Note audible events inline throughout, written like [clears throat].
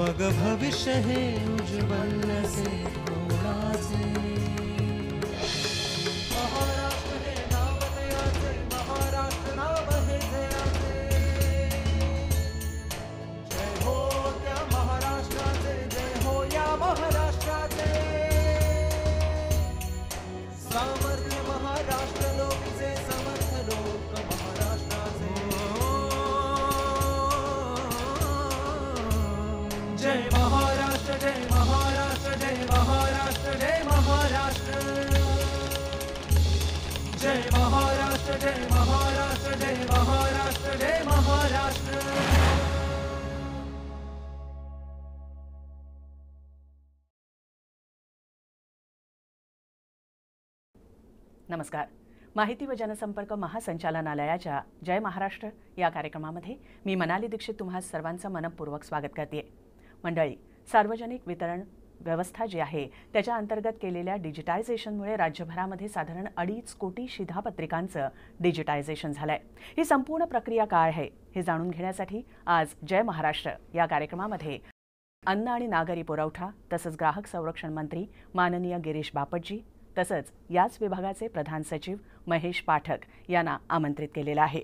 मग भविष्य हे उज्ज्वल से जय नमस्कार माहिती व जनसंपर्क महासंचालनालयाच्या जय महाराष्ट्र या कार्यक्रमामध्ये मी मनाली दीक्षित तुम्हा सर्वांचं मनपूर्वक स्वागत करते मंडळी सार्वजनिक वितरण व्यवस्था जी आहे त्याच्या अंतर्गत केलेल्या डिजिटायझेशनमुळे राज्यभरामध्ये साधारण अडीच कोटी शिधापत्रिकांचं डिजिटायझेशन झालंय ही संपूर्ण प्रक्रिया काय आहे हे जाणून घेण्यासाठी आज जय महाराष्ट्र या कार्यक्रमामध्ये अन्न आणि नागरी पुरवठा तसंच ग्राहक संरक्षण मंत्री माननीय गिरीश बापटजी तसंच याच विभागाचे प्रधान सचिव महेश पाठक यांना आमंत्रित केलेलं आहे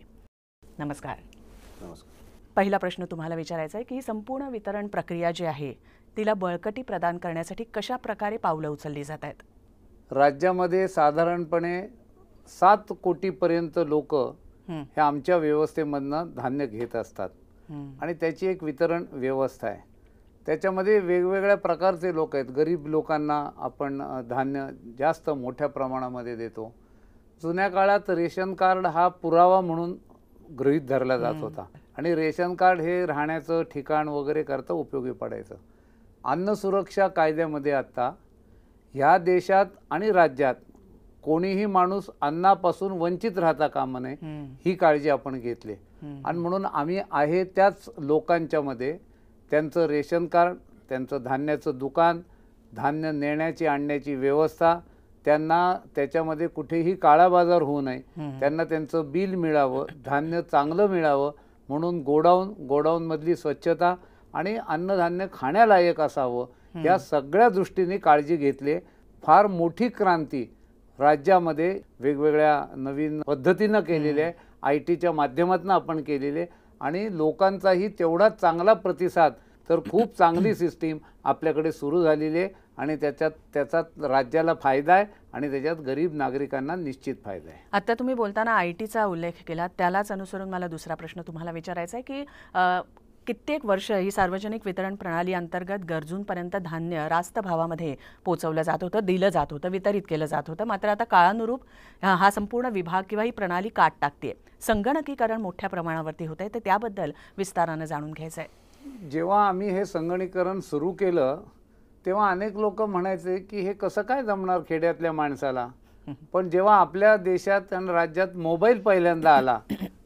नमस्कार नमस्कार पहिला प्रश्न तुम्हाला विचारायचा आहे की संपूर्ण वितरण प्रक्रिया जी आहे तिला बळकटी प्रदान करण्यासाठी कशा प्रकारे पावलं उचलली जात आहेत राज्यामध्ये साधारणपणे सात कोटीपर्यंत लोक हे आमच्या व्यवस्थेमधनं धान्य घेत असतात आणि त्याची एक वितरण व्यवस्था आहे त्याच्यामध्ये वेगवेगळ्या प्रकारचे लोक आहेत गरीब लोकांना आपण धान्य जास्त मोठ्या प्रमाणामध्ये देतो जुन्या काळात रेशन कार्ड हा पुरावा म्हणून गृहीत धरला जात होता आणि रेशन कार्ड हे राहण्याचं ठिकाण वगैरे करता उपयोगी पडायचं अन्न सुरक्षा कायद्यामध्ये आता ह्या देशात आणि राज्यात कोणीही माणूस अन्नापासून वंचित राहता कामा नये ही काळजी आपण घेतली आणि म्हणून आम्ही आहे त्याच लोकांच्या मध्ये त्यांचं रेशन कार्ड त्यांचं धान्याचं दुकान धान्य नेण्याची आणण्याची व्यवस्था त्यांना त्याच्यामध्ये कुठेही काळाबाजार होऊ नये त्यांना त्यांचं बिल मिळावं धान्य चांगलं मिळावं म्हणून गोडाऊन गोडाऊनमधली स्वच्छता आणि अन्नधान्य खाण्यालायक असावं या सगळ्या दृष्टीने काळजी घेतली फार मोठी क्रांती राज्यामध्ये वेगवेगळ्या नवीन पद्धतीनं केलेली आहे आय टीच्या माध्यमातून आपण केलेले आणि लोकांचाही तेवढा चांगला प्रतिसाद तर खूप चांगली सिस्टीम आपल्याकडे सुरू झालेली आहे आणि त्याच्यात त्याचा राज्याला फायदा आहे आणि त्याच्यात गरीब नागरिकांना निश्चित फायदा आहे आता तुम्ही बोलताना आय टीचा उल्लेख केला त्यालाच अनुसरून मला दुसरा प्रश्न तुम्हाला विचारायचा आहे की कित्येक वर्ष ही सार्वजनिक वितरण प्रणाली अंतर्गत गरजूंपर्यंत धान्य रास्त भावामध्ये पोचवलं जात होतं दिलं जात होतं वितरित केलं जात होतं मात्र आता काळानुरूप हा संपूर्ण विभाग किंवा ही प्रणाली काट टाकते संगणकीकरण मोठ्या प्रमाणावरती होत आहे तर त्याबद्दल विस्तारानं जाणून घ्यायचं आहे जेव्हा आम्ही हे संगणीकरण सुरू केलं तेव्हा अनेक लोक म्हणायचे की हे कसं काय जमणार खेड्यातल्या माणसाला पण जेव्हा आपल्या देशात आणि राज्यात मोबाईल पहिल्यांदा आला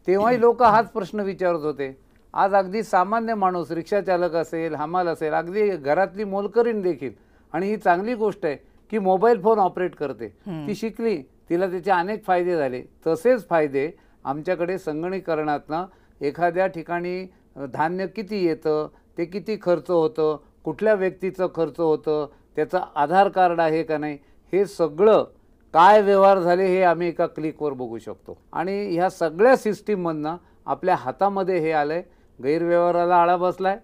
तेव्हाही लोक हाच प्रश्न विचारत होते आज अगदी सामान्य माणूस रिक्षाचालक असेल हमाल असेल अगदी घरातली मोलकरीण देखील आणि ही चांगली गोष्ट आहे की मोबाईल फोन ऑपरेट करते ती शिकली तिला त्याचे अनेक फायदे झाले तसेच फायदे आमच्याकडे संगणीकरणातनं एखाद्या ठिकाणी धान्य किती येतं ते किती खर्च होतं कुठल्या व्यक्तीचं खर्च होतं त्याचं आधार कार्ड आहे का नाही हे सगळं काय व्यवहार झाले हे आम्ही एका क्लिकवर बघू शकतो आणि ह्या सगळ्या सिस्टीममधनं आपल्या हातामध्ये हे आलं आहे गैरव्यवहाराला आळा बसला आहे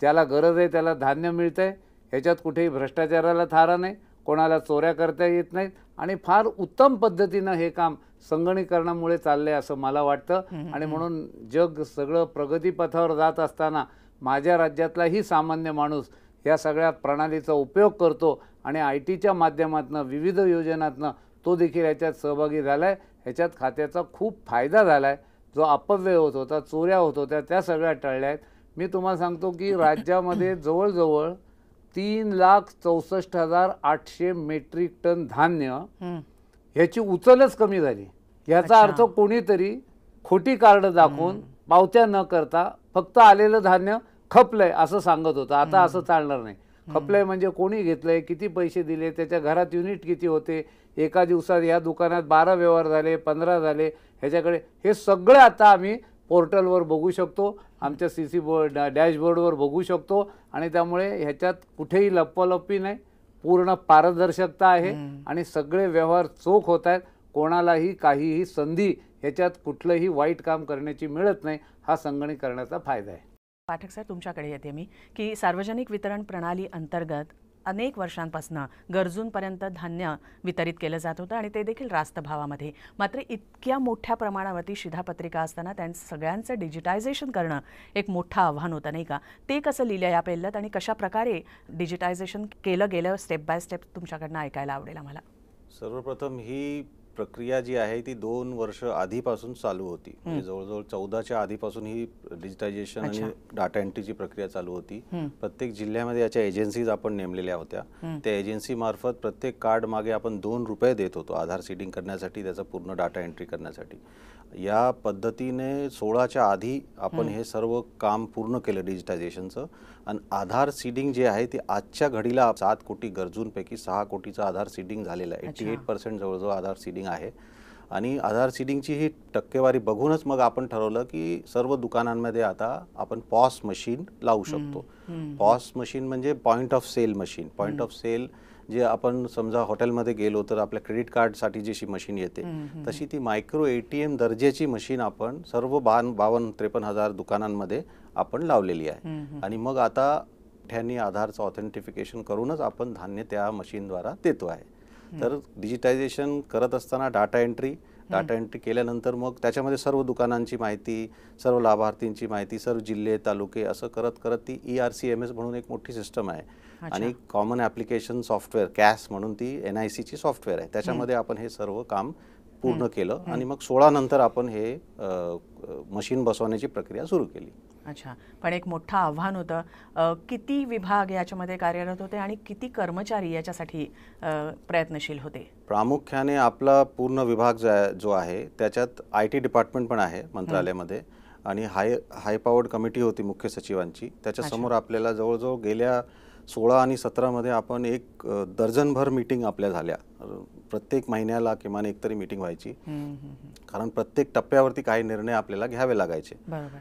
त्याला गरज आहे त्याला धान्य मिळतं आहे ह्याच्यात कुठेही भ्रष्टाचाराला थारा नाही कोणाला चोऱ्या करता येत नाहीत आणि फार उत्तम पद्धतीनं हे काम संगणीकरणामुळे आहे असं मला वाटतं आणि म्हणून जग सगळं प्रगतीपथावर जात असताना माझ्या राज्यातलाही सामान्य माणूस या सगळ्या प्रणालीचा उपयोग करतो आणि आय टीच्या माध्यमातून विविध योजनातनं तो देखील याच्यात सहभागी झाला आहे ह्याच्यात खात्याचा खूप फायदा झाला आहे जो अपव्यय होत होता चोऱ्या होत होत्या त्या सगळ्या टळल्या आहेत मी तुम्हाला सांगतो की राज्यामध्ये [coughs] जवळजवळ तीन लाख चौसष्ट हजार आठशे मेट्रिक टन धान्य ह्याची उचलच कमी झाली याचा अर्थ कोणीतरी खोटी कार्ड दाखवून पावत्या न करता फक्त आलेलं धान्य खपलंय असं सांगत होतं आता असं चालणार नाही खपलंय म्हणजे कोणी घेतलंय किती पैसे दिले त्याच्या घरात युनिट किती होते एका दिवसात या दुकानात बारा व्यवहार झाले पंधरा झाले ह्याच्याकडे हे सगळं आता आम्ही पोर्टलवर बघू शकतो आमच्या सी सी बोर्ड डॅशबोर्डवर बघू शकतो आणि त्यामुळे ह्याच्यात कुठेही लप्पालप्पी नाही पूर्ण पारदर्शकता आहे आणि सगळे व्यवहार चोख होत आहेत कोणालाही काहीही संधी ह्याच्यात कुठलंही वाईट काम करण्याची मिळत नाही हा संगणीकरणाचा फायदा आहे पाठक सर तुमच्याकडे येते मी की सार्वजनिक वितरण प्रणाली अंतर्गत अनेक वर्षांपासून गरजूंपर्यंत धान्य वितरित केलं जात होतं आणि ते देखील रास्त भावामध्ये मात्र इतक्या मोठ्या प्रमाणावरती शिधापत्रिका असताना त्यांचं सगळ्यांचं डिजिटायझेशन करणं एक मोठं आव्हान होतं नाही का ते कसं लिहिलं या पेल्लत आणि कशा प्रकारे डिजिटायझेशन केलं गेलं स्टेप बाय स्टेप तुमच्याकडनं ऐकायला आवडेल आम्हाला सर्वप्रथम ही प्रक्रिया जी आहे ती दोन वर्ष आधीपासून चालू होती म्हणजे जवळजवळ चौदाच्या आधीपासून ही डिजिटायझेशन आणि डाटा एंट्रीची प्रक्रिया चालू होती प्रत्येक जिल्ह्यामध्ये याच्या एजन्सीज आपण नेमलेल्या होत्या त्या एजन्सी मार्फत प्रत्येक कार्ड मागे आपण दोन रुपये देत होतो आधार सीडिंग करण्यासाठी त्याचा पूर्ण डाटा एंट्री करण्यासाठी या पद्धतीने सोळाच्या आधी आपण हे सर्व काम पूर्ण केलं डिजिटायझेशनचं आणि आधार सीडिंग जे आहे ते आजच्या घडीला सात कोटी गरजूंपैकी सहा कोटीचं आधार सीडिंग झालेलं आहे एट्टी एट पर्सेंट जवळजवळ आधार सीडिंग आहे आणि आधार सीडिंगची ही टक्केवारी बघूनच मग आपण ठरवलं की सर्व दुकानांमध्ये आता आपण पॉस मशीन लावू शकतो पॉस मशीन म्हणजे point of sale machine point of sale जे आपण समजा हॉटेलमध्ये गेलो तर आपल्या क्रेडिट कार्डसाठी जशी मशीन येते तशी ती मायक्रो ए टी एम दर्जाची मशीन आपण सर्व बा बावन्न त्रेपन्न हजार दुकानांमध्ये आपण लावलेली आहे आणि मग आता मोठ्यांनी आधारचं ऑथेंटिफिकेशन करूनच आपण धान्य त्या मशीनद्वारा देतो आहे तर डिजिटायझेशन करत असताना डाटा एंट्री डाटा एंट्री केल्यानंतर मग त्याच्यामध्ये सर्व दुकानांची माहिती सर्व लाभार्थींची माहिती सर्व जिल्हे तालुके असं करत करत ती E R C M S म्हणून एक मोठी सिस्टम आहे आणि कॉमन ऍप्लिकेशन सॉफ्टवेअर कॅस म्हणून ती एन आय सीची सॉफ्टवेअर आहे त्याच्यामध्ये आपण हे सर्व काम पूर्ण केलं आणि मग सोळा नंतर आपण हे मशीन बसवण्याची प्रक्रिया सुरू केली अच्छा पण एक मोठं आव्हान होतं किती विभाग याच्यामध्ये कार्यरत होते आणि किती कर्मचारी याच्यासाठी प्रयत्नशील होते प्रामुख्याने आपला पूर्ण विभाग जो आहे त्याच्यात आय टी डिपार्टमेंट पण आहे मंत्रालयामध्ये आणि हाय हाय पॉवर्ड कमिटी होती मुख्य सचिवांची त्याच्यासमोर आपल्याला जवळजवळ गेल्या सोळा आणि सतरामध्ये आपण एक दर्जनभर मीटिंग आपल्या झाल्या प्रत्येक महिन्याला किमान एकतरी मीटिंग व्हायची कारण प्रत्येक टप्प्यावरती काही निर्णय आपल्याला घ्यावे लागायचे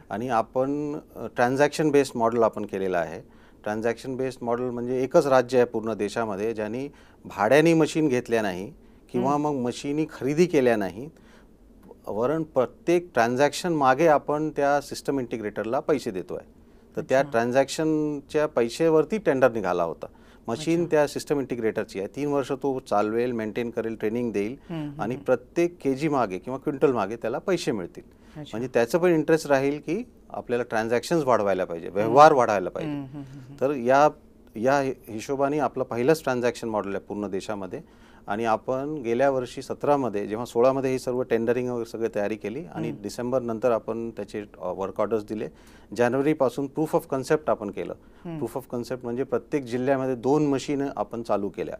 आणि आपण ट्रान्झॅक्शन बेस्ड मॉडेल आपण केलेलं आहे ट्रान्झॅक्शन बेस्ड मॉडेल म्हणजे एकच राज्य आहे पूर्ण देशामध्ये ज्यांनी भाड्याने मशीन घेतल्या नाही किंवा मग मशीनी खरेदी केल्या नाही वरण प्रत्येक ट्रान्झॅक्शन मागे आपण त्या सिस्टम इंटिग्रेटरला पैसे देतो आहे तर त्या ट्रान्झॅक्शनच्या पैशेवरती टेंडर निघाला होता मशीन त्या सिस्टम इंटिग्रेटरची आहे तीन वर्ष तो चालवेल मेंटेन करेल ट्रेनिंग देईल आणि प्रत्येक के जी मागे किंवा क्विंटल मागे त्याला पैसे मिळतील म्हणजे त्याचं पण इंटरेस्ट राहील की आपल्याला ट्रान्झॅक्शन वाढवायला पाहिजे व्यवहार वाढवायला पाहिजे तर या या हिशोबाने आपलं पहिलंच ट्रान्झॅक्शन मॉडेल आहे पूर्ण देशामध्ये आणि आपण गेल्या वर्षी सतरामध्ये जेव्हा सोळामध्ये ही सर्व टेंडरिंग वगैरे सगळी तयारी केली आणि डिसेंबर नंतर आपण त्याचे वर्क ऑर्डर्स दिले जानेवारीपासून प्रूफ ऑफ कन्सेप्ट आपण केलं प्रूफ ऑफ कन्सेप्ट म्हणजे प्रत्येक जिल्ह्यामध्ये दोन मशीन आपण चालू केल्या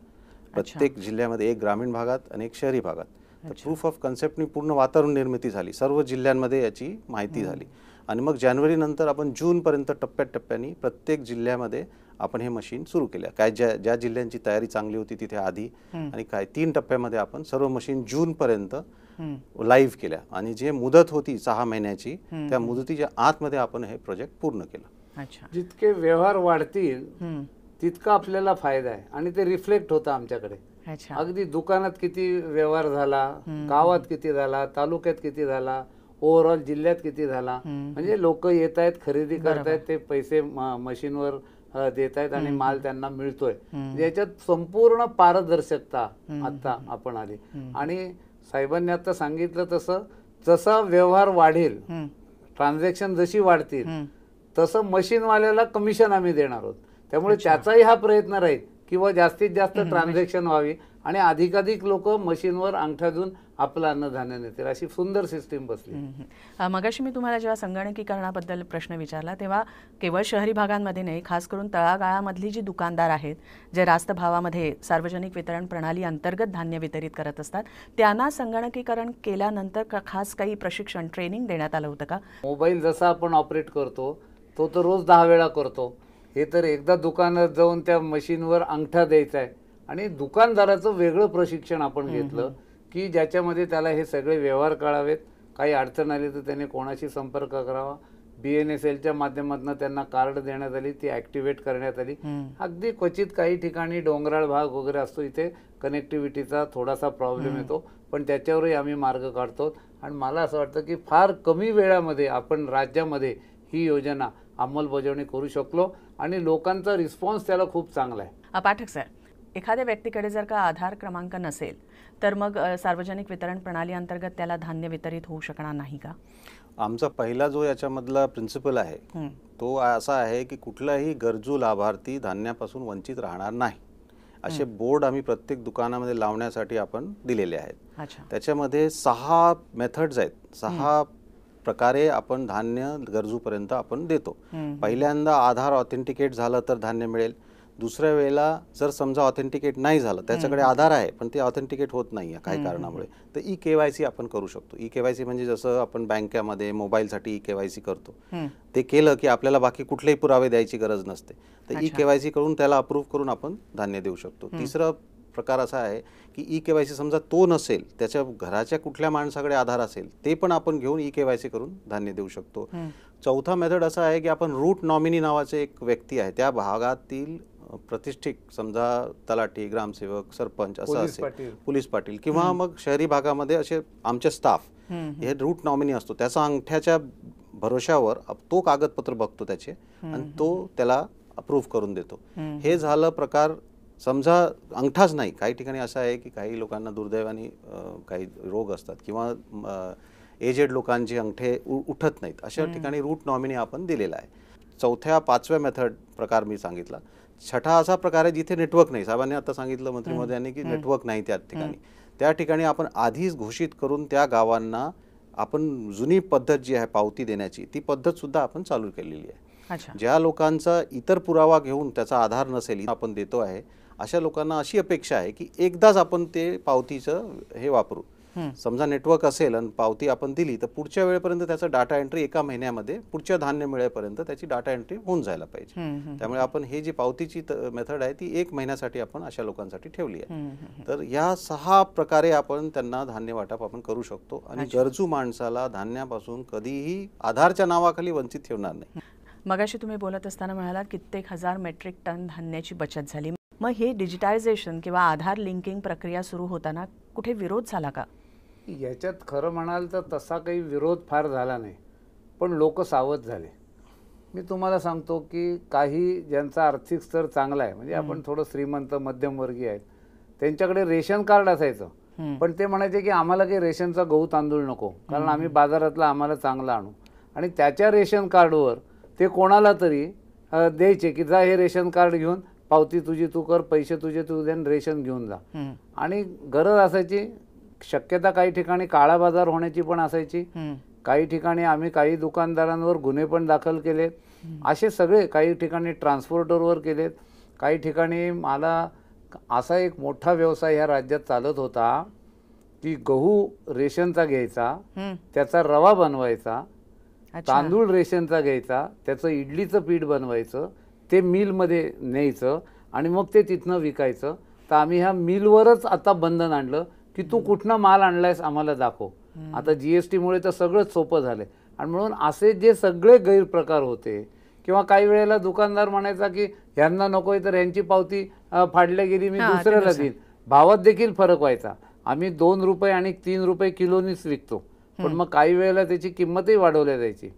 प्रत्येक जिल्ह्यामध्ये एक ग्रामीण भागात आणि एक शहरी भागात तर प्रूफ ऑफ कन्सेप्टनी पूर्ण वातावरण निर्मिती झाली सर्व जिल्ह्यांमध्ये याची माहिती झाली आणि मग जानेवारी नंतर आपण जून टप्प्या टप्प्याटप्प्यानी प्रत्येक जिल्ह्यामध्ये आपण हे मशीन सुरू केल्या काय ज्या ज्या जिल्ह्यांची तयारी चांगली होती तिथे आधी आणि काय तीन टप्प्यामध्ये आपण सर्व मशीन जून पर्यंत लाईव्ह केल्या आणि जे मुदत होती सहा महिन्याची त्या मुदतीच्या आतमध्ये आपण हे प्रोजेक्ट पूर्ण केलं जितके व्यवहार वाढतील तितका आपल्याला फायदा आहे आणि ते रिफ्लेक्ट होतं आमच्याकडे अगदी दुकानात किती व्यवहार झाला गावात किती झाला तालुक्यात किती झाला ओव्हरऑल जिल्ह्यात किती झाला म्हणजे लोक येत आहेत खरेदी करतायत ते पैसे मशीनवर देत आहेत आणि माल त्यांना मिळतोय याच्यात संपूर्ण पारदर्शकता आता आपण आली आणि साहेबांनी आता सांगितलं तसं जसा व्यवहार वाढेल ट्रान्झॅक्शन जशी वाढतील तसं मशीनवाल्याला कमिशन आम्ही देणार आहोत त्यामुळे त्याचाही हा प्रयत्न राहील किंवा जास्तीत जास्त ट्रान्झॅक्शन व्हावी आणि अधिकाधिक लोक मशीनवर अंगठा देऊन आपलं अन्नधान्य नेतील अशी सुंदर सिस्टीम बसली मगाशी मी तुम्हाला जेव्हा संगणकीकरणाबद्दल प्रश्न विचारला तेव्हा केवळ शहरी भागांमध्ये नाही खास करून तळागाळामधली जी दुकानदार आहेत जे रास्त भावामध्ये सार्वजनिक वितरण प्रणाली अंतर्गत धान्य वितरित करत असतात त्यांना संगणकीकरण केल्यानंतर का खास काही प्रशिक्षण ट्रेनिंग देण्यात आलं होतं का मोबाईल जसा आपण ऑपरेट करतो तो तर रोज दहा वेळा करतो हे तर एकदा दुकानात जाऊन त्या मशीनवर अंगठा द्यायचा आहे आणि दुकानदाराचं वेगळं प्रशिक्षण आपण घेतलं की ज्याच्यामध्ये त्याला हे सगळे व्यवहार कळावेत काही अडचण आली तर त्याने कोणाशी संपर्क करावा बी एन एस एलच्या माध्यमातून त्यांना कार्ड देण्यात आली ती ऍक्टिव्हेट करण्यात आली अगदी क्वचित काही ठिकाणी डोंगराळ भाग वगैरे असतो इथे कनेक्टिव्हिटीचा थोडासा प्रॉब्लेम येतो पण त्याच्यावरही आम्ही मार्ग काढतो आणि मला असं वाटतं की फार कमी वेळामध्ये आपण राज्यामध्ये ही योजना अंमलबजावणी करू शकलो आणि लोकांचा रिस्पॉन्स त्याला खूप चांगला आहे पाठक सर एखाद्या व्यक्तीकडे जर का आधार क्रमांक नसेल तर मग सार्वजनिक वितरण प्रणाली अंतर्गत त्याला धान्य वितरित होऊ शकणार नाही का आमचा पहिला जो याच्यामधला प्रिन्सिपल आहे तो असा आहे की कुठलाही गरजू लाभार्थी धान्यापासून वंचित राहणार नाही असे बोर्ड आम्ही प्रत्येक दुकानामध्ये लावण्यासाठी आपण दिलेले आहेत त्याच्यामध्ये सहा मेथड्स आहेत सहा प्रकारे आपण धान्य गरजूपर्यंत आपण देतो पहिल्यांदा आधार ऑथेंटिकेट झालं तर धान्य मिळेल दुसऱ्या वेळेला जर समजा ऑथेंटिकेट नाही झालं त्याच्याकडे आधार आहे पण ते ऑथेंटिकेट होत नाही आहे काही कारणामुळे तर ई के वाय सी आपण करू शकतो ई के वाय सी म्हणजे जसं आपण बँकेमध्ये मोबाईलसाठी ई के वाय सी करतो ते केलं की आपल्याला बाकी कुठलेही पुरावे द्यायची गरज नसते तर ई के वाय सी करून त्याला अप्रूव्ह करून आपण धान्य देऊ शकतो तिसरा प्रकार असा आहे की ई के वाय सी समजा तो नसेल त्याच्या घराच्या कुठल्या माणसाकडे आधार असेल ते पण आपण घेऊन ई के वाय सी करून धान्य देऊ शकतो चौथा मेथड असा आहे की आपण रूट नॉमिनी नावाचे एक व्यक्ती आहे त्या भागातील प्रतिष्ठित समजा तलाठी ग्रामसेवक सरपंच असं असेल पोलीस पाटील किंवा मग शहरी भागामध्ये असे आमचे स्टाफ हे रूट नॉमिनी असतो त्याचा अंगठ्याच्या भरवश्यावर तो कागदपत्र बघतो त्याचे आणि तो त्याला अप्रूव्ह करून देतो हे झालं प्रकार समजा अंगठाच नाही काही ठिकाणी असं आहे की काही लोकांना दुर्दैवाने काही रोग असतात किंवा एजेड लोकांचे अंगठे उठत नाहीत अशा ठिकाणी रूट नॉमिनी आपण दिलेला आहे चौथ्या पाचव्या मेथड प्रकार मी सांगितला छठा असा प्रकार आहे जिथे नेटवर्क नाही साहेबांनी आता सांगितलं मंत्री महोदयांनी की नेटवर्क नाही त्या ठिकाणी त्या ठिकाणी आपण आधीच घोषित करून त्या गावांना आपण जुनी पद्धत जी आहे पावती देण्याची ती पद्धत सुद्धा आपण चालू केलेली आहे ज्या लोकांचा इतर पुरावा घेऊन त्याचा आधार नसेल आपण देतो आहे अशा लोकांना अशी अपेक्षा आहे की एकदाच आपण ते पावतीचं हे वापरू समजा नेटवर्क असेल आणि पावती आपण दिली तर पुढच्या वेळेपर्यंत त्याचा डाटा एंट्री एका महिन्यामध्ये पुढच्या धान्य मिळेपर्यंत त्याची डाटा एंट्री होऊन जायला पाहिजे त्यामुळे आपण हे जी पावतीची मेथड आहे ती एक महिन्यासाठी आपण अशा लोकांसाठी ठेवली आहे तर या सहा प्रकारे आपण त्यांना धान्य वाटप आपण करू शकतो आणि गरजू माणसाला धान्यापासून कधीही आधारच्या नावाखाली वंचित ठेवणार नाही मगाशी तुम्ही बोलत असताना म्हणालात कित्येक हजार मेट्रिक टन धान्याची बचत झाली मग हे डिजिटायझेशन किंवा आधार लिंकिंग प्रक्रिया सुरू होताना कुठे विरोध झाला का याच्यात खरं म्हणाल तर तसा काही विरोध फार झाला नाही पण लोक सावध झाले मी तुम्हाला सांगतो की काही ज्यांचा आर्थिक स्तर चांगला आहे म्हणजे आपण थोडं श्रीमंत मध्यमवर्गीय आहेत त्यांच्याकडे रेशन कार्ड असायचं पण ते म्हणायचे की आम्हाला काही रेशनचा गहू तांदूळ नको कारण आम्ही बाजारातला आम्हाला चांगला आणू आणि त्याच्या रेशन कार्डवर ते कोणाला तरी द्यायचे की जा हे रेशन कार्ड घेऊन पावती तुझी तू कर पैसे तुझे तू रेशन घेऊन जा आणि गरज असायची शक्यता काही ठिकाणी काळा बाजार होण्याची पण असायची काही ठिकाणी आम्ही काही दुकानदारांवर गुन्हे पण दाखल केलेत असे सगळे काही ठिकाणी ट्रान्सपोर्टरवर केलेत काही ठिकाणी मला असा एक मोठा व्यवसाय ह्या राज्यात चालत होता की गहू रेशनचा घ्यायचा त्याचा रवा बनवायचा तांदूळ रेशनचा घ्यायचा त्याचं इडलीचं पीठ बनवायचं ते मिलमध्ये न्यायचं आणि मग ते तिथनं विकायचं तर आम्ही ह्या मिलवरच आता बंधन आणलं की तू कुठनं माल आणलायस आम्हाला दाखव आता मुळे तर सगळंच सोपं झालं आणि म्हणून असे जे सगळे गैरप्रकार होते किंवा काही वेळेला दुकानदार म्हणायचा की ह्यांना आहे तर ह्यांची पावती फाडल्या गेली मी दुसऱ्याला देईन भावात देखील फरक व्हायचा आम्ही दोन रुपये आणि तीन रुपये किलोनीच विकतो पण मग काही वेळेला त्याची किंमतही वाढवल्या जायची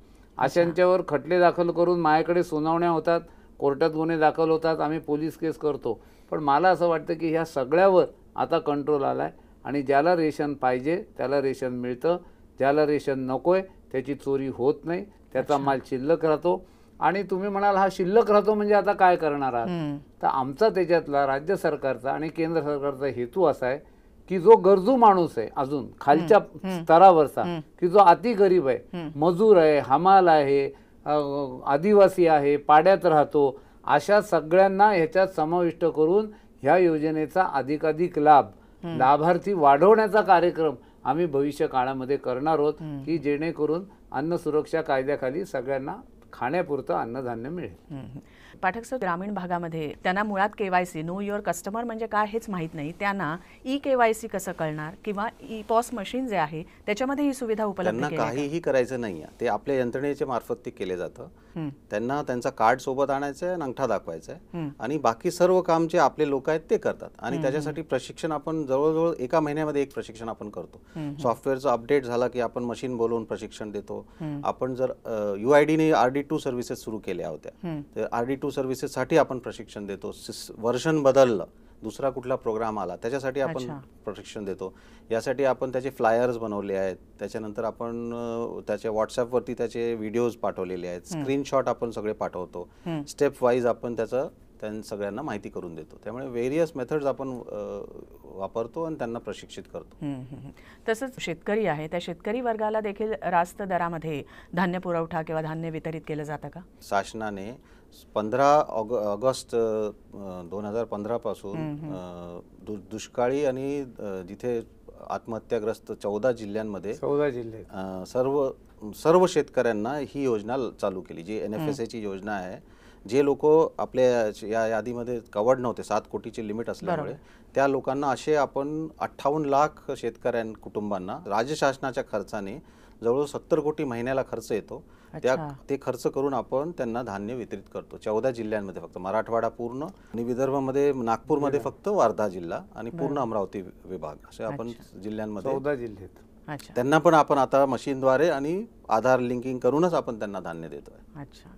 अशांच्यावर खटले दाखल करून माझ्याकडे सुनावण्या होतात कोर्टात गुन्हे दाखल होतात आम्ही पोलीस केस करतो पण मला असं वाटतं की ह्या सगळ्यावर आता कंट्रोल आला आहे आणि ज्याला रेशन पाहिजे त्याला रेशन मिळतं ज्याला रेशन नको आहे त्याची चोरी होत नाही त्याचा माल शिल्लक राहतो आणि तुम्ही म्हणाल हा शिल्लक राहतो म्हणजे आता काय करणार आहात तर आमचा त्याच्यातला राज्य सरकारचा आणि केंद्र सरकारचा हेतू असा आहे की जो गरजू माणूस आहे अजून खालच्या स्तरावरचा की जो अति गरीब आहे मजूर आहे हमाल आहे आदिवासी आहे पाड्यात राहतो अशा सगळ्यांना ह्याच्यात समाविष्ट करून ह्या योजनेचा अधिकाधिक लाभ लाभार्थी वाढवण्याचा कार्यक्रम आम्ही भविष्य काळामध्ये करणार आहोत की जेणेकरून अन्न सुरक्षा कायद्याखाली सगळ्यांना खाण्यापुरतं अन्नधान्य मिळेल पाठक सर ग्रामीण भागामध्ये त्यांना मुळात केवायसी नो युअर कस्टमर म्हणजे काय हेच माहीत नाही त्यांना ई केवायसी कसं कळणार किंवा ई पॉस मशीन जे आहे त्याच्यामध्ये ही सुविधा उपलब्ध काहीही करायचं नाही ते आपल्या यंत्रणेच्या मार्फत ते केले जातं त्यांना त्यांचा कार्ड सोबत आणायचं आणि अंगठा दाखवायचा आहे आणि बाकी सर्व काम जे आपले लोक आहेत ते करतात आणि त्याच्यासाठी प्रशिक्षण आपण जवळजवळ एका महिन्यामध्ये एक प्रशिक्षण आपण करतो सॉफ्टवेअरचं अपडेट झाला की आपण मशीन बोलवून प्रशिक्षण देतो आपण जर युआयडीने आर डी टू सर्व्हिसेस सुरू केल्या होत्या तर आरडी टू टू साठी आपण प्रशिक्षण देतो वर्षन बदललं दुसरा कुठला प्रोग्राम आला त्याच्यासाठी आपण प्रशिक्षण देतो यासाठी आपण त्याचे फ्लायर्स बनवले आहेत त्याच्यानंतर आपण त्याच्या व्हॉट्सॲपवरती त्याचे व्हिडिओज पाठवलेले आहेत स्क्रीनशॉट आपण सगळे पाठवतो स्टेप वाईज आपण त्याचं त्यां सगळ्यांना माहिती करून देतो त्यामुळे वेरियस मेथड्स आपण वापरतो आणि त्यांना प्रशिक्षित करतो तसंच शेतकरी आहे त्या शेतकरी वर्गाला देखील रास्त दरामध्ये धान्य पुरवठा किंवा धान्य वितरित केलं जातं का शासनाने पंधरा ऑग ऑगस्ट दोन हजार पंधरापासून दु, दुष्काळी आणि जिथे आत्महत्याग्रस्त चौदा जिल्ह्यांमध्ये चौदा जिल्हे सर्व सर्व शेतकऱ्यांना ही योजना चालू केली जी एन एफ एस एची योजना आहे जे लोक आपल्या या यादीमध्ये कवर्ड नव्हते सात कोटीची लिमिट असल्यामुळे त्या लोकांना असे आपण अठ्ठावन्न लाख शेतकऱ्यां कुटुंबांना राज्य शासनाच्या खर्चाने जवळजवळ सत्तर कोटी महिन्याला खर्च येतो त्या ते खर्च करून आपण त्यांना धान्य वितरित करतो चौदा जिल्ह्यांमध्ये फक्त मराठवाडा पूर्ण आणि विदर्भामध्ये नागपूरमध्ये फक्त वर्धा जिल्हा आणि पूर्ण अमरावती विभाग असे आपण जिल्ह्यांमध्ये चौदा जिल्ह्यात त्यांना पण आपण आता मशीनद्वारे आणि आधार लिंकिंग करूनच आपण त्यांना धान्य देतोय अच्छा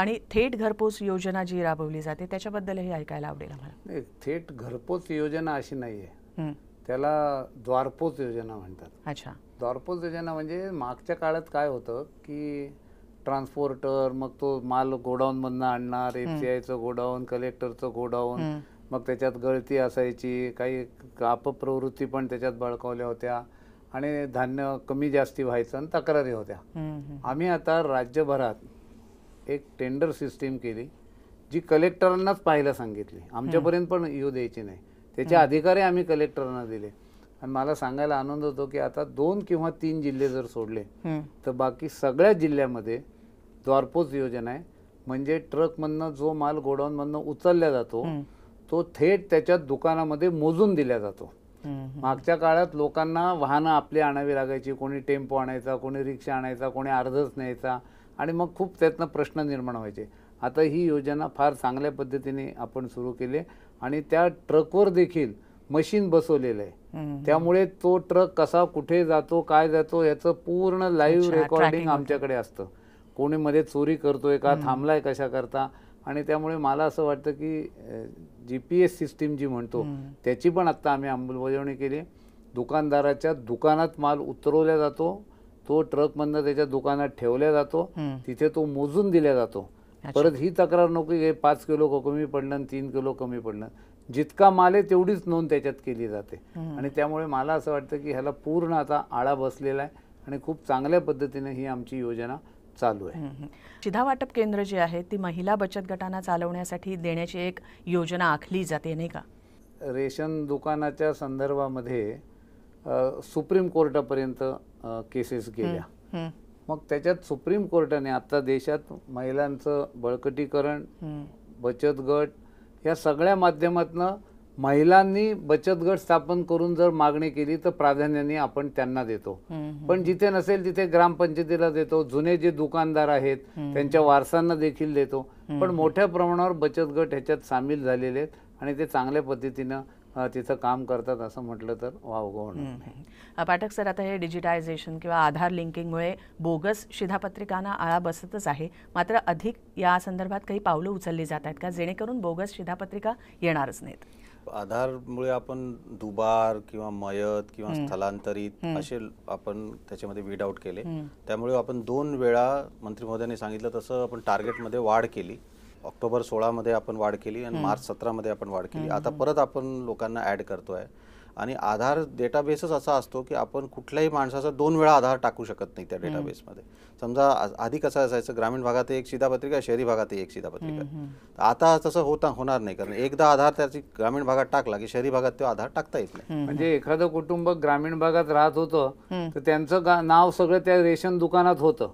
आणि थेट घरपोच योजना जी राबवली जाते त्याच्याबद्दलही ऐकायला आवडेल थेट घरपोच योजना अशी नाही त्याला द्वारपोच योजना म्हणतात अच्छा दॉर्पोज म्हणजे मागच्या काळात काय होतं की ट्रान्सपोर्टर मग तो माल गोडाऊनमधनं आणणार एफ सी आयचं गोडाऊन कलेक्टरचं गोडाऊन मग त्याच्यात गळती असायची काही अपप्रवृत्ती पण त्याच्यात बळकावल्या होत्या आणि धान्य कमी जास्ती व्हायचं आणि तक्रारी होत्या आम्ही आता राज्यभरात एक टेंडर सिस्टीम केली जी कलेक्टरांनाच पाहायला सांगितली आमच्यापर्यंत पण येऊ द्यायची नाही त्याचे अधिकारी आम्ही कलेक्टरांना दिले आणि मला सांगायला आनंद होतो की आता दोन किंवा तीन जिल्हे जर सोडले तर बाकी सगळ्या जिल्ह्यामध्ये द्वारपोच योजना आहे म्हणजे ट्रकमधनं जो माल गोडाऊनमधनं उचलला जातो तो थेट त्याच्या दुकानामध्ये मोजून दिला जातो मागच्या काळात लोकांना वाहनं आपली आणावी लागायची कोणी टेम्पो आणायचा कोणी रिक्षा आणायचा कोणी अर्धच न्यायचा आणि मग खूप त्यातनं प्रश्न निर्माण व्हायचे आता ही योजना फार चांगल्या पद्धतीने आपण सुरू केली आणि त्या ट्रकवर देखील मशीन बसवलेलं आहे त्यामुळे तो ट्रक कसा कुठे जातो काय जातो याचं पूर्ण लाईव्ह रेकॉर्डिंग आमच्याकडे असतं कोणी मध्ये चोरी करतोय का थांबलाय कशा करता आणि त्यामुळे मला असं वाटतं की जी पी एस सिस्टीम जी म्हणतो त्याची पण आत्ता आम्ही अंमलबजावणी केली दुकानदाराच्या दुकानात माल उतरवला जातो तो ट्रक मधनं त्याच्या दुकानात ठेवला जातो तिथे तो मोजून दिला जातो परत ही तक्रार नको पाच किलो कमी पडलं तीन किलो कमी पडलं जितका माल आहे तेवढीच नोंद त्याच्यात केली जाते आणि त्यामुळे मला असं वाटतं की ह्याला पूर्ण आता आळा बसलेला आहे आणि खूप चांगल्या पद्धतीने ही आमची योजना चालू आहे शिधा वाटप केंद्र जे आहे ती महिला बचत गटांना चालवण्यासाठी देण्याची एक योजना आखली जाते नाही का रेशन दुकानाच्या संदर्भामध्ये सुप्रीम कोर्टापर्यंत केसेस गेल्या मग त्याच्यात सुप्रीम कोर्टाने आता देशात महिलांचं बळकटीकरण बचत गट या सगळ्या माध्यमातनं महिलांनी बचत गट स्थापन करून जर मागणी केली तर प्राधान्याने आपण त्यांना देतो पण जिथे नसेल तिथे ग्रामपंचायतीला देतो जुने जे दुकानदार आहेत त्यांच्या वारसांना देखील देतो पण मोठ्या प्रमाणावर बचत गट ह्याच्यात सामील झालेले आहेत आणि ते चांगल्या पद्धतीनं तिचं काम करतात असं म्हटलं तर वाव होणार पाठक सर आता हे डिजिटायझेशन किंवा आधार लिंकिंगमुळे बोगस शिधापत्रिकांना आळा बसतच आहे मात्र अधिक या संदर्भात काही पावलं उचलली जात आहेत का जेणेकरून बोगस शिधापत्रिका येणारच नाहीत आधारमुळे आपण दुबार किंवा मयत किंवा स्थलांतरित असे आपण त्याच्यामध्ये विड आऊट केले त्यामुळे आपण दोन वेळा मंत्री महोदयांनी सांगितलं तसं आपण टार्गेटमध्ये वाढ केली ऑक्टोबर मध्ये आपण वाढ केली आणि मार्च सतरामध्ये आपण वाढ केली आता परत आपण लोकांना ऍड करतोय आणि आधार डेटाबेसच असा असतो की आपण कुठल्याही माणसाचा दोन वेळा आधार टाकू शकत नाही त्या डेटाबेसमध्ये समजा आधी कसं असायचं ग्रामीण भागात एक शिधापत्रिका शहरी भागातही एक शिधापत्रिका आता तसं होता होणार नाही कारण एकदा आधार त्याची ग्रामीण भागात टाकला की शहरी भागात तो आधार टाकता येत नाही म्हणजे एखादं कुटुंब ग्रामीण भागात राहत होतं तर त्यांचं नाव सगळं त्या रेशन दुकानात होतं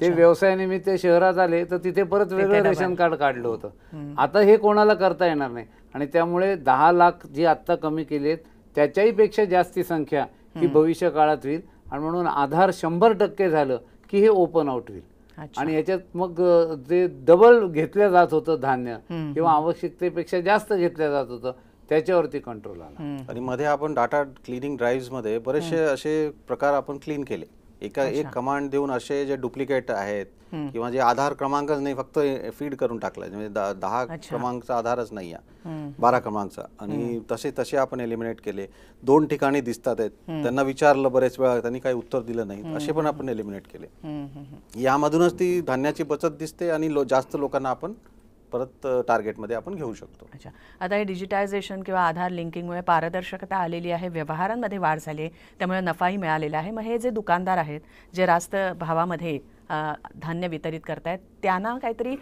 ते व्यवसायानिमित्त शहरात आले तर तिथे परत वेगळं रेशन कार्ड काढलं होतं आता हे कोणाला करता येणार नाही आणि त्यामुळे दहा लाख जी आत्ता कमी केलेत त्याच्याही पेक्षा जास्ती संख्या ही भविष्य काळात होईल आणि म्हणून आधार शंभर टक्के झालं की हे ओपन आउट होईल आणि याच्यात मग जे डबल घेतलं जात होतं धान्य किंवा आवश्यकतेपेक्षा जास्त घेतलं जात होतं त्याच्यावरती कंट्रोल आला आणि मध्ये आपण डाटा क्लिनिंग ड्राईव्ह मध्ये बरेचसे असे प्रकार आपण क्लीन केले एका एक कमांड देऊन असे जे डुप्लिकेट आहेत किंवा जे आधार क्रमांकच नाही फक्त फीड करून टाकलाय म्हणजे दहा क्रमांकचा आधारच नाही बारा क्रमांकचा आणि तसे तसे आपण एलिमिनेट केले दोन ठिकाणी दिसतात आहेत त्यांना विचारलं बरेच वेळा त्यांनी काही उत्तर दिलं नाही असे पण आपण एलिमिनेट केले यामधूनच ती धान्याची बचत दिसते आणि जास्त लोकांना आपण परत टार्गेटमध्ये आपण घेऊ शकतो अच्छा आता हे डिजिटायझेशन किंवा आधार लिंकिंगमुळे पारदर्शकता आलेली आहे व्यवहारांमध्ये वाढ झाली आहे त्यामुळे नफाही मिळालेला आहे मग हे जे दुकानदार आहेत जे रास्त भावामध्ये धान्य वितरित करतायत त्यांना काहीतरी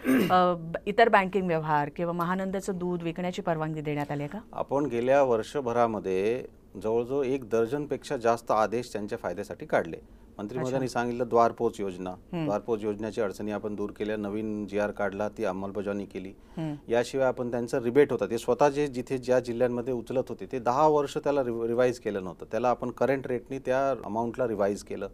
इतर बँकिंग व्यवहार किंवा महानंदाचं दूध विकण्याची परवानगी देण्यात आली आहे का आपण गेल्या वर्षभरामध्ये जवळजवळ एक दर्जनपेक्षा जास्त आदेश त्यांच्या फायद्यासाठी काढले मंत्री सांगितलं द्वारपोच योजना द्वारपोच योजनेची अडचणी आपण दूर केल्या नवीन जी आर काढला ती अंमलबजावणी केली याशिवाय आपण त्यांचा रिबेट होता ते स्वतः जे जिथे ज्या जिल्ह्यांमध्ये उचलत होते ते दहा वर्ष त्याला रिवाईज केलं नव्हतं त्याला आपण करंट रेटनी त्या अमाऊंटला रिवाईज केलं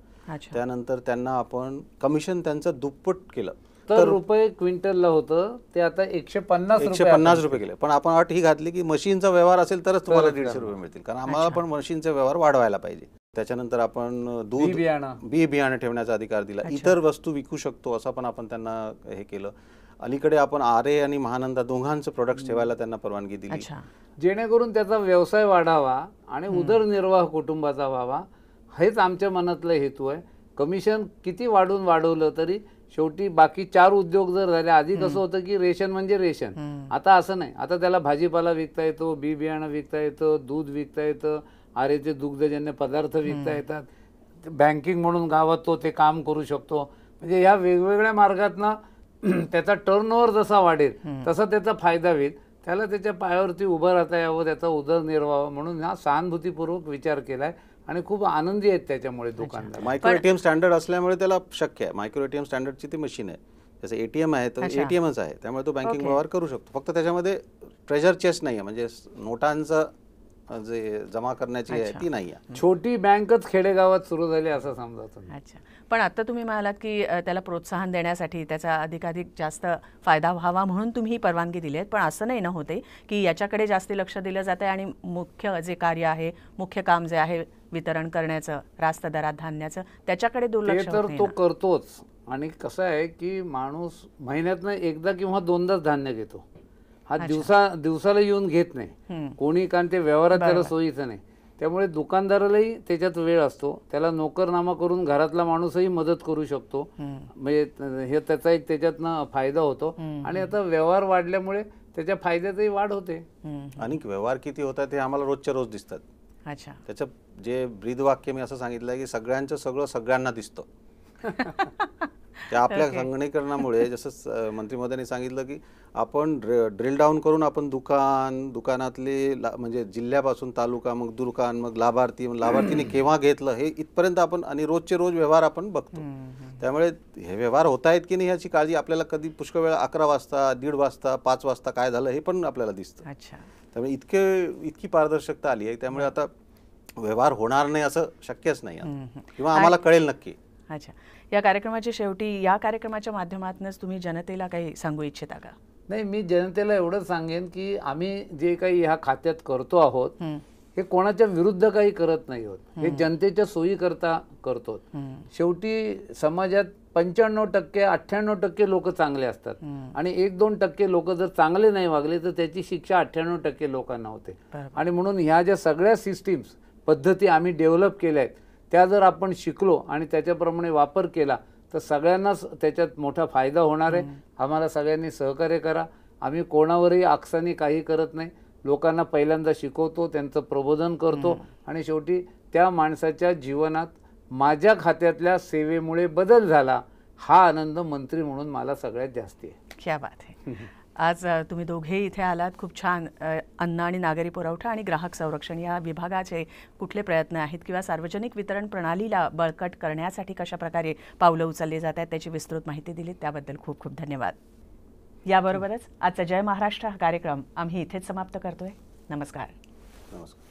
त्यानंतर त्यांना आपण कमिशन त्यांचं दुप्पट केलं तर रुपये क्विंटलला होतं ते आता एकशे पन्नास एकशे पन्नास रुपये केले पण आपण वाट ही घातली की मशीनचा व्यवहार असेल तरच तुम्हाला दीडशे रुपये मिळतील कारण आम्हाला पण मशीनचा व्यवहार वाढवायला पाहिजे त्याच्यानंतर आपण दूध बी बियाणं ठेवण्याचा अधिकार दिला इतर वस्तू विकू शकतो असं पण आपण त्यांना हे केलं अलीकडे आपण आरे आणि महानंदा दोघांचं प्रोडक्ट ठेवायला त्यांना परवानगी दिली जेणेकरून त्याचा व्यवसाय वाढावा आणि उदरनिर्वाह कुटुंबाचा व्हावा हेच आमच्या मनातला हेतू आहे कमिशन किती वाढून वाढवलं तरी शेवटी बाकी चार उद्योग जर झाले आधी कसं होतं की रेशन म्हणजे रेशन आता असं नाही आता त्याला भाजीपाला विकता येतो बी बियाणं विकता येतं दूध विकता येतं ते दुग्धजन्य पदार्थ विकता येतात बँकिंग म्हणून गावात तो ते काम करू शकतो म्हणजे या वेगवेगळ्या मार्गातनं [clears throat] त्याचा टर्नओव्हर जसा वाढेल तसा त्याचा फायदा होईल त्याला त्याच्या पायावरती उभं राहता यावं त्याचा उदरनिर्वाह म्हणून हा सहानुभूतीपूर्वक विचार आहे आणि खूप आनंदी आहेत त्याच्यामुळे दुकानदार मायक्रो एटीएम स्टँडर्ड असल्यामुळे त्याला शक्य आहे मायक्रो एटीएम स्टँडर्डची ती मशीन आहे जसं एटीएम आहे तर एटीएमच आहे त्यामुळे तो बँकिंग व्यवहार करू शकतो फक्त त्याच्यामध्ये ट्रेजर चेस्ट नाही आहे म्हणजे नोटांचा जे जमा करण्याची आहे ती नाही छोटी बँकच खेडेगावात सुरू झाली असं समजा अच्छा पण आता तुम्ही म्हणालात की त्याला प्रोत्साहन देण्यासाठी त्याचा अधिकाधिक जास्त फायदा व्हावा म्हणून तुम्ही ही परवानगी दिली आहे पण असं नाही ना होते की याच्याकडे जास्त लक्ष दिलं आहे आणि मुख्य जे कार्य आहे मुख्य काम जे आहे वितरण करण्याचं रास्त दरात धान्याचं त्याच्याकडे दुर्लक्ष तर तो करतोच आणि कसं आहे की माणूस महिन्यातनं एकदा किंवा दोनदाच धान्य घेतो हा दिवसा दिवसाला येऊन घेत नाही कोणी कारण ते व्यवहारात त्याला सोयीचं नाही त्यामुळे दुकानदारालाही त्याच्यात वेळ असतो त्याला नोकरनामा करून घरातला माणूसही मदत करू शकतो म्हणजे हे त्याचा एक त्याच्यातनं फायदा होतो आणि आता व्यवहार वाढल्यामुळे त्याच्या फायद्यातही वाढ होते आणि व्यवहार किती होतात ते आम्हाला रोजच्या रोज दिसतात अच्छा त्याचं जे ब्रीद वाक्य मी असं सांगितलं की सगळ्यांचं सगळं सगळ्यांना दिसतं त्या आपल्या संगणीकरणामुळे जसं मंत्री महोदयांनी सांगितलं की आपण ड्रिल डाऊन करून आपण दुकान दुकानातले म्हणजे जिल्ह्यापासून तालुका मग दुकान मग लाभार्थी लाभार्थीने केव्हा घेतलं हे इथपर्यंत आपण आणि रोजचे रोज व्यवहार आपण बघतो त्यामुळे हे व्यवहार होत आहेत की नाही याची काळजी आपल्याला कधी पुष्कळ वेळा अकरा वाजता दीड वाजता पाच वाजता काय झालं हे पण आपल्याला दिसतं त्यामुळे इतके इतकी पारदर्शकता आली आहे त्यामुळे आता व्यवहार होणार नाही असं शक्यच नाही किंवा आम्हाला कळेल नक्की अच्छा या कार्यक्रमाच्या शेवटी या कार्यक्रमाच्या माध्यमातूनच तुम्ही जनतेला काही सांगू इच्छिता का नाही मी जनतेला एवढं सांगेन की आम्ही जे काही ह्या खात्यात करतो आहोत हे कोणाच्या विरुद्ध काही करत नाही होत हे जनतेच्या सोयीकरता करतो शेवटी समाजात पंच्याण्णव टक्के अठ्ठ्याण्णव टक्के लोक चांगले असतात आणि एक दोन टक्के लोक जर चांगले नाही वागले तर त्याची शिक्षा अठ्ठ्याण्णव टक्के लोकांना होते आणि म्हणून ह्या ज्या सगळ्या सिस्टीम्स पद्धती आम्ही डेव्हलप केल्या आहेत त्या जर आपण शिकलो आणि त्याच्याप्रमाणे वापर केला तर सगळ्यांनाच त्याच्यात मोठा फायदा होणार आहे आम्हाला सगळ्यांनी सहकार्य करा आम्ही कोणावरही आकसानी काही करत नाही लोकांना पहिल्यांदा शिकवतो त्यांचं प्रबोधन करतो आणि शेवटी त्या माणसाच्या जीवनात माझ्या खात्यातल्या सेवेमुळे बदल झाला हा आनंद मंत्री म्हणून मला सगळ्यात जास्ती आहे क्या बात आहे [laughs] आज तुम्ही दोघे इथे आलात खूप छान अन्न आणि नागरी पुरवठा आणि ग्राहक संरक्षण या विभागाचे कुठले प्रयत्न आहेत किंवा सार्वजनिक वितरण प्रणालीला बळकट करण्यासाठी कशाप्रकारे पावलं उचलली जात आहेत त्याची विस्तृत माहिती दिली त्याबद्दल खूप खूप धन्यवाद याबरोबरच आजचा जय महाराष्ट्र हा कार्यक्रम आम्ही इथेच समाप्त करतोय नमस्कार नमस्कार